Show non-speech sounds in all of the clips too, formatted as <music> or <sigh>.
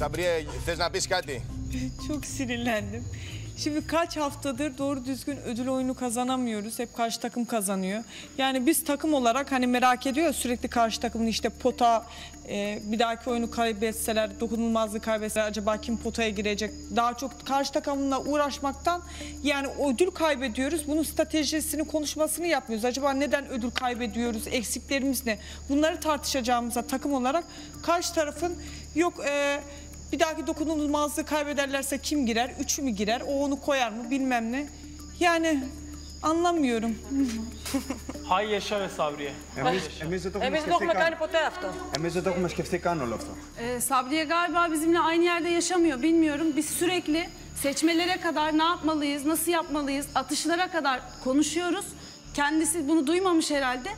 Sabriye θες να πεις κάτι? Çok sinirlendim. Şimdi kaç haftadır doğru düzgün ödül oyunu kazanamıyoruz. Hep karşı takım kazanıyor. Yani biz takım olarak hani merak ediyor sürekli karşı takımın işte pota e, bir dahaki oyunu kaybetseler, dokunulmazlığı kaybetseler acaba kim potaya girecek? Daha çok karşı takımla uğraşmaktan yani ödül kaybediyoruz. Bunun stratejisini konuşmasını yapmıyoruz. Acaba neden ödül kaybediyoruz? Eksiklerimiz ne? Bunları tartışacağımıza takım olarak karşı tarafın yok... E, bir dahaki dokunulmazlığı kaybederlerse kim girer? Üçü mü girer? O onu koyar mı? Bilmem ne. Yani anlamıyorum. Χάει η Εσά Μεσάβριε. Εμείς δεν το έχουμε Εμείς δεν το έχουμε κάνει ποτέ αυτό. Εμείς Sabriye galiba bizimle aynı yerde yaşamıyor bilmiyorum. Biz sürekli seçmelere kadar ne yapmalıyız, nasıl yapmalıyız, atışlara kadar konuşuyoruz. Kendisi bunu duymamış herhalde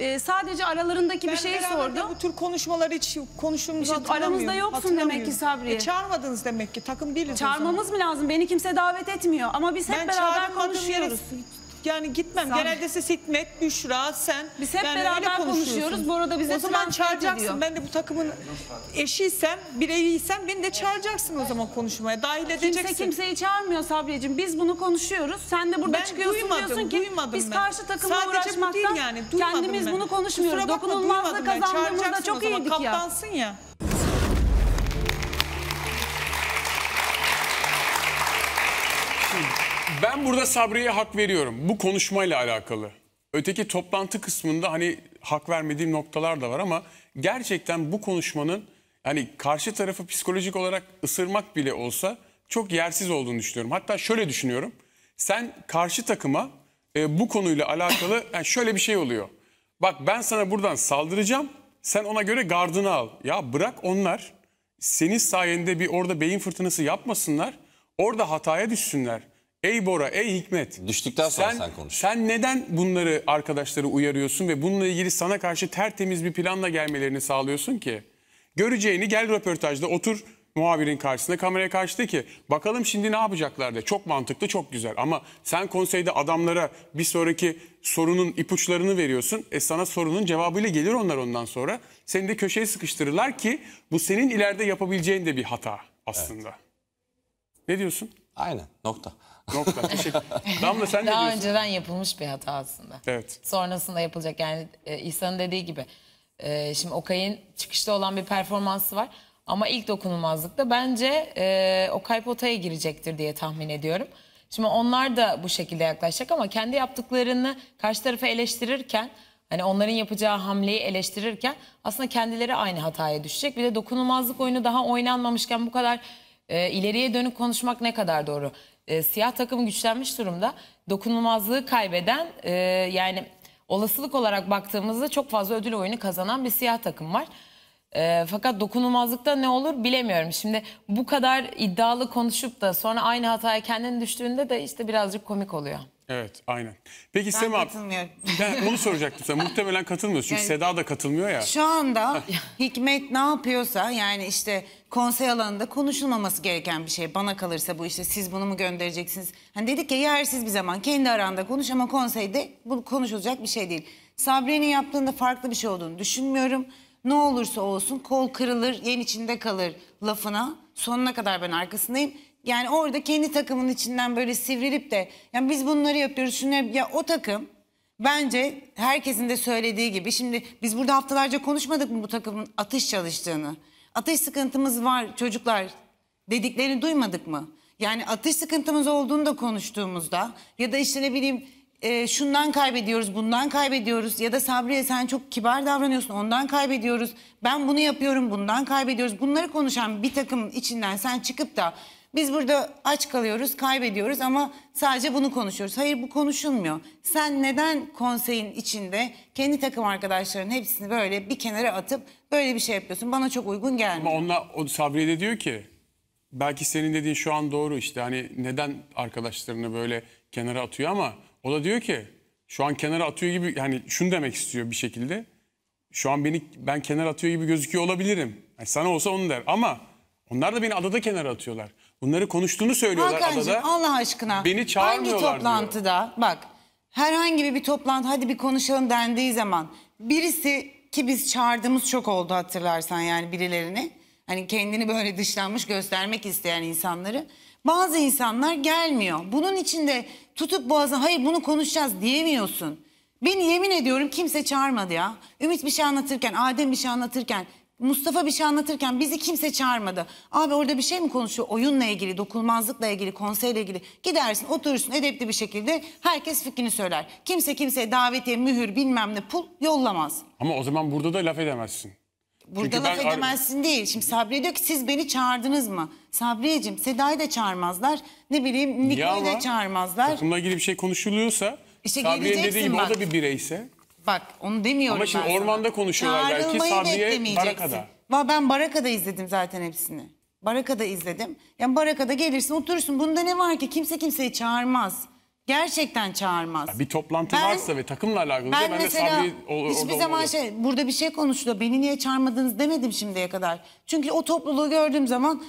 e, sadece aralarındaki ben bir şey sordu. bu tür konuşmalar hiç konuştuğumuzu işte Aramızda yoksun demek ki Sabri. E, çağırmadınız demek ki takım değiliz. Çağırmamız mı lazım? Beni kimse davet etmiyor ama biz hep ben beraber konuşuyoruz. Yere yani gitmem. Sen... Genelde siz Hikmet, Büşra, sen. Biz hep yani beraber konuşuyoruz. Bu arada bize O zaman çağıracaksın. Ediyor. Ben de bu takımın eşiysem, bireyiysem beni de çağıracaksın o zaman konuşmaya. Dahil edeceksin. Kimse kimseyi çağırmıyor Sabriyeciğim. Biz bunu konuşuyoruz. Sen de burada ben çıkıyorsun duymadım, diyorsun ki duymadım biz ben. karşı takımla Sadece uğraşmaktan bu yani. kendimiz ben. bunu konuşmuyoruz. Dokunulmazlığı kazandığımızda çok iyiydik ya. Kaptansın ya. Ben burada Sabri'ye hak veriyorum. Bu konuşmayla alakalı. Öteki toplantı kısmında hani hak vermediğim noktalar da var ama gerçekten bu konuşmanın hani karşı tarafı psikolojik olarak ısırmak bile olsa çok yersiz olduğunu düşünüyorum. Hatta şöyle düşünüyorum. Sen karşı takıma e, bu konuyla alakalı <coughs> yani şöyle bir şey oluyor. Bak ben sana buradan saldıracağım. Sen ona göre gardını al. Ya bırak onlar senin sayende bir orada beyin fırtınası yapmasınlar. Orada hataya düşsünler. Ey Bora, ey Hikmet. Düştükten sonra sen, sen konuş. Sen neden bunları arkadaşları uyarıyorsun ve bununla ilgili sana karşı tertemiz bir planla gelmelerini sağlıyorsun ki? Göreceğini gel röportajda otur muhabirin karşısında kameraya karşıda ki bakalım şimdi ne yapacaklar de. Çok mantıklı, çok güzel ama sen konseyde adamlara bir sonraki sorunun ipuçlarını veriyorsun. E sana sorunun cevabıyla gelir onlar ondan sonra. Seni de köşeye sıkıştırırlar ki bu senin ileride yapabileceğin de bir hata aslında. Evet. Ne diyorsun? Aynen nokta. Nokta. Teşekkür. <laughs> Damla sen ne Daha önceden yapılmış bir hata aslında. Evet. Sonrasında yapılacak yani e, İhsan'ın dediği gibi. E, şimdi Okay'ın çıkışta olan bir performansı var. Ama ilk dokunulmazlıkta bence e, Okay potaya girecektir diye tahmin ediyorum. Şimdi onlar da bu şekilde yaklaşacak ama kendi yaptıklarını karşı tarafa eleştirirken hani onların yapacağı hamleyi eleştirirken aslında kendileri aynı hataya düşecek. Bir de dokunulmazlık oyunu daha oynanmamışken bu kadar e, ileriye dönük konuşmak ne kadar doğru? E, siyah takım güçlenmiş durumda. Dokunulmazlığı kaybeden e, yani olasılık olarak baktığımızda çok fazla ödül oyunu kazanan bir siyah takım var. E, fakat dokunulmazlıkta ne olur bilemiyorum. Şimdi bu kadar iddialı konuşup da sonra aynı hataya kendin düştüğünde de işte birazcık komik oluyor. Evet aynen. Peki ben Sema katılmıyorum. <laughs> ben onu soracaktım sana. Muhtemelen katılmıyorsun çünkü yani, Seda da katılmıyor ya. Şu anda Hikmet ne yapıyorsa yani işte konsey alanında konuşulmaması gereken bir şey. Bana kalırsa bu işte siz bunu mu göndereceksiniz? Hani dedik ya yersiz bir zaman kendi aranda konuş ama konseyde bu konuşulacak bir şey değil. Sabri'nin yaptığında farklı bir şey olduğunu düşünmüyorum ne olursa olsun kol kırılır, yen içinde kalır lafına sonuna kadar ben arkasındayım. Yani orada kendi takımın içinden böyle sivrilip de yani biz bunları yapıyoruz şunları ya o takım bence herkesin de söylediği gibi şimdi biz burada haftalarca konuşmadık mı bu takımın atış çalıştığını? Atış sıkıntımız var çocuklar dediklerini duymadık mı? Yani atış sıkıntımız olduğunu da konuştuğumuzda ya da işte ne bileyim e, şundan kaybediyoruz, bundan kaybediyoruz ya da Sabriye sen çok kibar davranıyorsun, ondan kaybediyoruz. Ben bunu yapıyorum, bundan kaybediyoruz. Bunları konuşan bir takım içinden sen çıkıp da biz burada aç kalıyoruz, kaybediyoruz ama sadece bunu konuşuyoruz. Hayır bu konuşulmuyor. Sen neden konseyin içinde kendi takım arkadaşlarının hepsini böyle bir kenara atıp böyle bir şey yapıyorsun? Bana çok uygun gelmiyor. Ama onunla, o Sabriye de diyor ki belki senin dediğin şu an doğru işte hani neden arkadaşlarını böyle kenara atıyor ama o da diyor ki şu an kenara atıyor gibi hani şunu demek istiyor bir şekilde. Şu an beni ben kenara atıyor gibi gözüküyor olabilirim. Yani sana olsa onu der ama onlar da beni adada kenara atıyorlar. Bunları konuştuğunu söylüyorlar Hakan'cığım, adada. Allah aşkına. Beni çağırmıyorlar Hangi toplantıda diyor. bak herhangi bir toplantı hadi bir konuşalım dendiği zaman birisi ki biz çağırdığımız çok oldu hatırlarsan yani birilerini hani kendini böyle dışlanmış göstermek isteyen insanları bazı insanlar gelmiyor. Bunun içinde tutup boğazına hayır bunu konuşacağız diyemiyorsun. Beni yemin ediyorum kimse çağırmadı ya. Ümit bir şey anlatırken, Adem bir şey anlatırken, Mustafa bir şey anlatırken bizi kimse çağırmadı. Abi orada bir şey mi konuşuyor? Oyunla ilgili, dokunmazlıkla ilgili, konseyle ilgili. Gidersin, oturursun edepli bir şekilde herkes fikrini söyler. Kimse kimseye davetiye, mühür, bilmem ne pul yollamaz. Ama o zaman burada da laf edemezsin. Burada laf edemezsin değil. Şimdi Sabri diyor ki siz beni çağırdınız mı? Sabriyeciğim Seda'yı da çağırmazlar. Ne bileyim Niko'yu da çağırmazlar. Takımla ilgili bir şey konuşuluyorsa işte Sabriye dediği gibi o da bir bireyse. Bak onu demiyorum Ama şimdi ormanda sana. konuşuyorlar belki Sabriye Baraka'da. Ben Baraka'da izledim zaten hepsini. Baraka'da izledim. Yani Baraka'da gelirsin oturursun. Bunda ne var ki? Kimse kimseyi çağırmaz. Gerçekten çağırmaz. Ya bir toplantı ben, varsa ve takımla alakalı ben, ben mesela Sabri, o, hiçbir zaman olmadı. şey burada bir şey konuştu. Beni niye çağırmadınız demedim şimdiye kadar. Çünkü o topluluğu gördüğüm zaman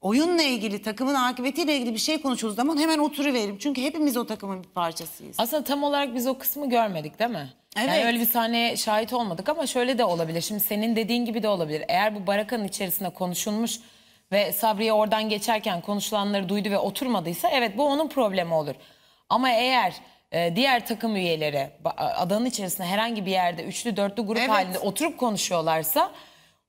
oyunla ilgili, takımın akıbetiyle ilgili bir şey konuşulduğu zaman hemen oturuveririm. Çünkü hepimiz o takımın bir parçasıyız. Aslında tam olarak biz o kısmı görmedik değil mi? Evet. Yani öyle bir sahneye şahit olmadık ama şöyle de olabilir. Şimdi senin dediğin gibi de olabilir. Eğer bu barakanın içerisinde konuşulmuş ve Sabriye oradan geçerken konuşulanları duydu ve oturmadıysa evet bu onun problemi olur. Ama eğer e, diğer takım üyeleri adanın içerisinde herhangi bir yerde üçlü dörtlü grup evet. halinde oturup konuşuyorlarsa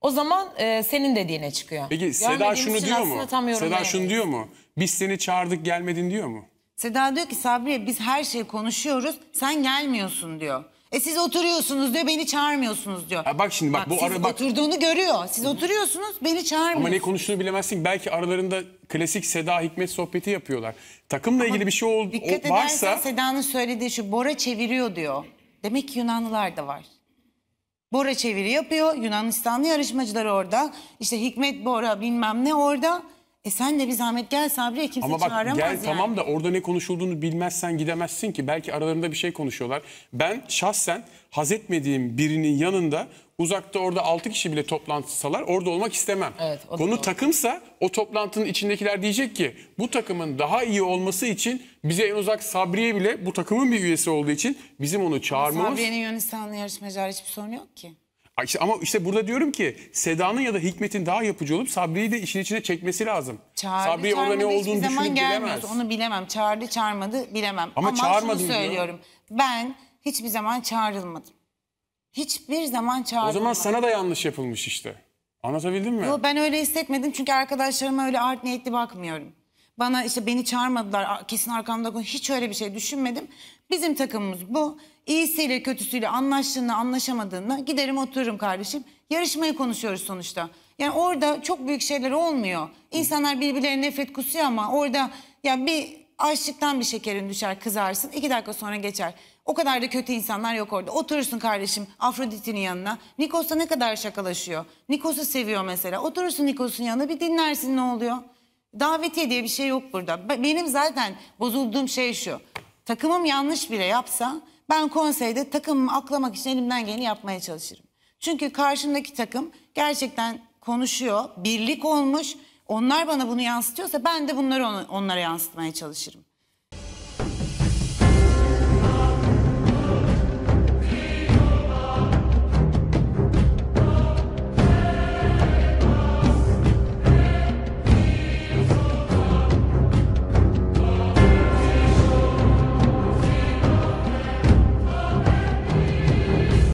o zaman e, senin dediğine çıkıyor. Peki Görmediğim Seda şunu diyor mu? Seda şunu diyor mu? Biz seni çağırdık gelmedin diyor mu? Seda diyor ki Sabriye biz her şeyi konuşuyoruz sen gelmiyorsun diyor. E siz oturuyorsunuz diyor beni çağırmıyorsunuz diyor. Ya bak şimdi bak, bak bu ara bak. oturduğunu görüyor. Siz oturuyorsunuz beni çağırmıyorsunuz. Ama ne konuştuğunu bilemezsin. Belki aralarında klasik Seda Hikmet sohbeti yapıyorlar. Takımla Ama ilgili bir şey ol, dikkat o, varsa. Seda'nın söylediği şu Bora çeviriyor diyor. Demek ki Yunanlılar da var. Bora çeviri yapıyor. Yunanistanlı yarışmacılar orada. İşte Hikmet Bora bilmem ne orada. E sen de bir zahmet gel Sabri'ye kimse Ama bak, çağıramaz gel, yani. Tamam da orada ne konuşulduğunu bilmezsen gidemezsin ki. Belki aralarında bir şey konuşuyorlar. Ben şahsen haz etmediğim birinin yanında uzakta orada 6 kişi bile toplantısalar orada olmak istemem. Evet, o da Konu doğru. takımsa o toplantının içindekiler diyecek ki bu takımın daha iyi olması için bize en uzak Sabriye bile bu takımın bir üyesi olduğu için bizim onu çağırmamız... Sabriye'nin Yunanistanlı yarışmacılar hiçbir sorun yok ki. İşte ama işte burada diyorum ki Seda'nın ya da Hikmet'in daha yapıcı olup Sabri'yi de işin içine çekmesi lazım. Çağırdı, Sabri orada ne olduğunu düşünüp bilemez. Onu bilemem. Çağırdı çağırmadı bilemem. Ama, ama çağırmadı şunu söylüyorum. Diyor. Ben hiçbir zaman çağrılmadım. Hiçbir zaman çağrılmadım. O zaman sana da yanlış yapılmış işte. Anlatabildim mi? Yok ben öyle hissetmedim çünkü arkadaşlarıma öyle art niyetli bakmıyorum. Bana işte beni çağırmadılar kesin arkamda hiç öyle bir şey düşünmedim. Bizim takımımız bu. İyisiyle kötüsüyle anlaştığında anlaşamadığında giderim otururum kardeşim. Yarışmayı konuşuyoruz sonuçta. Yani orada çok büyük şeyler olmuyor. İnsanlar birbirlerine nefret kusuyor ama orada ya bir açlıktan bir şekerin düşer kızarsın. iki dakika sonra geçer. O kadar da kötü insanlar yok orada. Oturursun kardeşim Afrodit'in yanına. Nikos'la ne kadar şakalaşıyor. Nikos'u seviyor mesela. Oturursun Nikos'un yanına bir dinlersin ne oluyor. Davetiye diye bir şey yok burada. Benim zaten bozulduğum şey şu. Takımım yanlış bile yapsa ben konseyde takımımı aklamak için elimden geleni yapmaya çalışırım. Çünkü karşımdaki takım gerçekten konuşuyor, birlik olmuş. Onlar bana bunu yansıtıyorsa ben de bunları onlara yansıtmaya çalışırım.